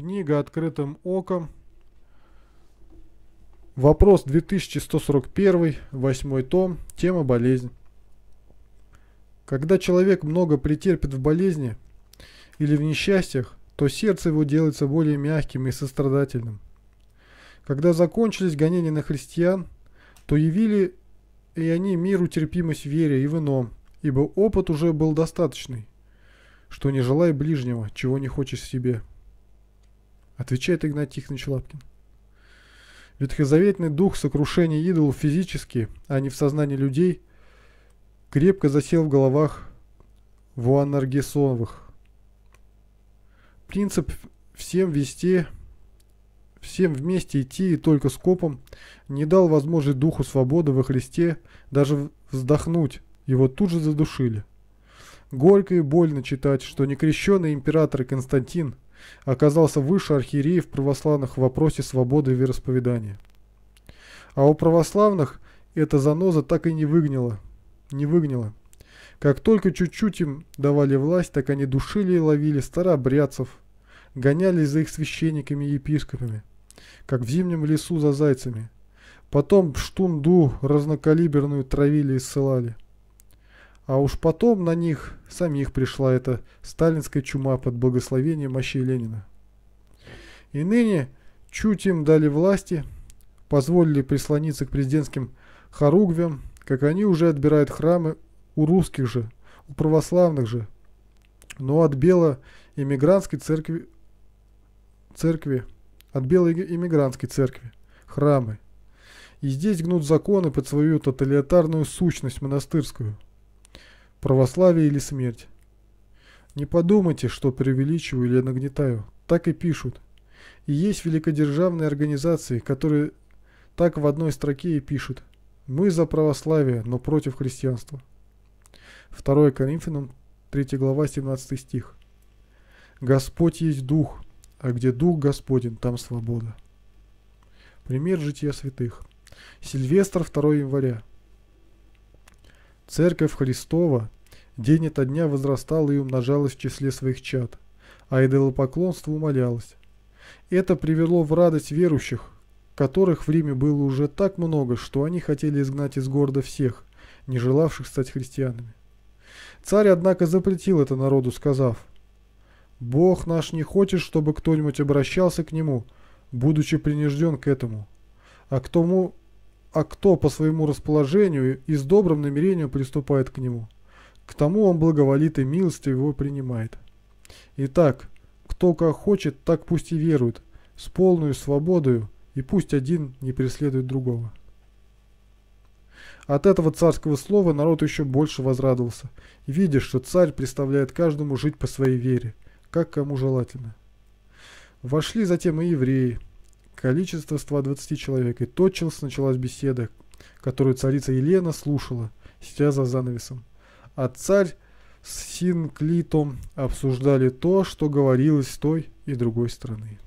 Книга «Открытым оком». Вопрос 2141, 8 том, тема «Болезнь». Когда человек много претерпит в болезни или в несчастьях, то сердце его делается более мягким и сострадательным. Когда закончились гонения на христиан, то явили и они миру терпимость вере и в ином, ибо опыт уже был достаточный, что не желай ближнего, чего не хочешь себе отвечает Игнат Тихонович Лапкин. Ветхозаветный дух сокрушения идолов физически, а не в сознании людей, крепко засел в головах вуанаргесоновых. Принцип «всем вести, всем вместе идти и только скопом» не дал возможности духу свободы во Христе даже вздохнуть, его тут же задушили. Горько и больно читать, что некрещенный император Константин – оказался выше архиереев православных в вопросе свободы вероисповедания. А у православных эта заноза так и не выгнила. Не выгнила. Как только чуть-чуть им давали власть, так они душили и ловили старообрядцев, гонялись за их священниками и епископами, как в зимнем лесу за зайцами. Потом штунду разнокалиберную травили и ссылали. А уж потом на них самих пришла эта сталинская чума под благословение мощей Ленина. И ныне, чуть им дали власти, позволили прислониться к президентским хоругвям, как они уже отбирают храмы у русских же, у православных же, но от бело иммигрантской церкви, церкви, от белой иммигрантской церкви, храмы. И здесь гнут законы под свою тоталитарную сущность монастырскую – Православие или смерть? Не подумайте, что преувеличиваю или нагнетаю. Так и пишут. И есть великодержавные организации, которые так в одной строке и пишут. Мы за православие, но против христианства. 2 Коринфянам 3 глава 17 стих. Господь есть Дух, а где Дух Господень, там свобода. Пример жития святых. Сильвестр 2 января Церковь Христова день ото дня возрастала и умножалась в числе своих чад, а идолопоклонство умолялось. Это привело в радость верующих, которых в Риме было уже так много, что они хотели изгнать из города всех, не желавших стать христианами. Царь, однако, запретил это народу, сказав, «Бог наш не хочет, чтобы кто-нибудь обращался к нему, будучи принужден к этому, а к тому, а кто по своему расположению и с добрым намерением приступает к нему. К тому он благоволит и милостью его принимает. Итак, кто как хочет, так пусть и верует, с полную свободою, и пусть один не преследует другого. От этого царского слова народ еще больше возрадовался, видя, что царь представляет каждому жить по своей вере, как кому желательно. Вошли затем и евреи, количество 120 человек, и тотчас началась беседа, которую царица Елена слушала, сидя за занавесом. А царь с Синклитом обсуждали то, что говорилось с той и другой стороны.